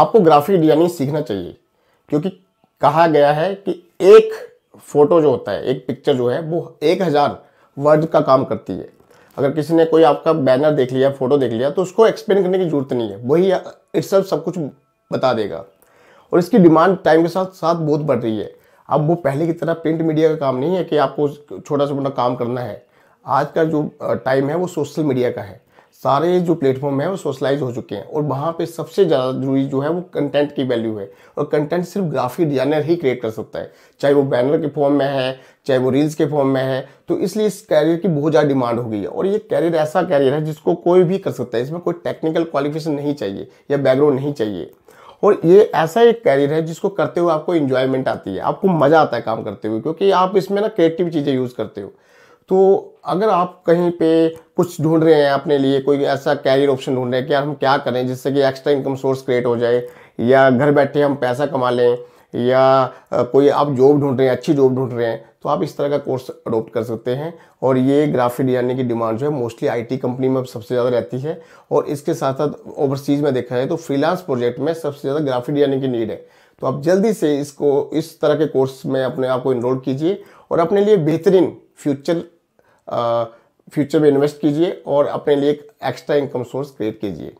आपको graphic designing सीखना चाहिए क्योंकि कहा गया है कि एक फोटो जो होता है एक पिक्चर जो है वो एक हज़ार वर्ड का काम करती है अगर किसी ने कोई आपका बैनर देख लिया फोटो देख लिया तो उसको एक्सप्लेन करने की जरूरत नहीं है वही इट्स सब कुछ बता देगा और इसकी डिमांड टाइम के साथ साथ बहुत बढ़ रही है अब वो पहले की तरह प्रिंट मीडिया का काम नहीं है कि आपको छोटा सा मोटा काम करना है आज का जो टाइम है वो सोशल मीडिया का है सारे जो प्लेटफॉर्म है वो सोशलाइज हो चुके हैं और वहाँ पे सबसे ज़्यादा जरूरी जो है वो कंटेंट की वैल्यू है और कंटेंट सिर्फ ग्राफिक डिजाइनर ही क्रिएट कर सकता है चाहे वो बैनर के फॉर्म में है चाहे वो रील्स के फॉर्म में है तो इसलिए इस कैरियर की बहुत ज़्यादा डिमांड हो गई है और ये कैरियर ऐसा कैरियर है जिसको कोई भी कर सकता है इसमें कोई टेक्निकल क्वालिफिकेशन नहीं चाहिए या बैकग्राउंड नहीं चाहिए और ये ऐसा एक कैरियर है जिसको करते हुए आपको इन्जॉयमेंट आती है आपको मज़ा आता है काम करते हुए क्योंकि आप इसमें ना क्रिएटिव चीज़ें यूज़ करते हो तो अगर आप कहीं पे कुछ ढूंढ रहे हैं अपने लिए कोई ऐसा कैरियर ऑप्शन ढूंढ रहे हैं कि यार हम क्या करें जिससे कि एक्स्ट्रा इनकम सोर्स क्रिएट हो जाए या घर बैठे हम पैसा कमा लें या कोई आप जॉब ढूंढ रहे हैं अच्छी जॉब ढूंढ रहे हैं तो आप इस तरह का कोर्स अडोप्ट कर सकते हैं और ये ग्राफिक डिजाइनिंग की डिमांड जो है मोस्टली आईटी कंपनी में सबसे ज़्यादा रहती है और इसके साथ साथ ओवरसीज़ में देखा जाए तो फ्रीलांस प्रोजेक्ट में सबसे ज़्यादा ग्राफिक डिजाइनिंग की नीड है तो आप जल्दी से इसको इस तरह के कोर्स में अपने आप को इनरोल कीजिए और अपने लिए बेहतरीन फ्यूचर फ्यूचर में इन्वेस्ट कीजिए और अपने लिए एक एक्स्ट्रा इनकम सोर्स क्रिएट कीजिए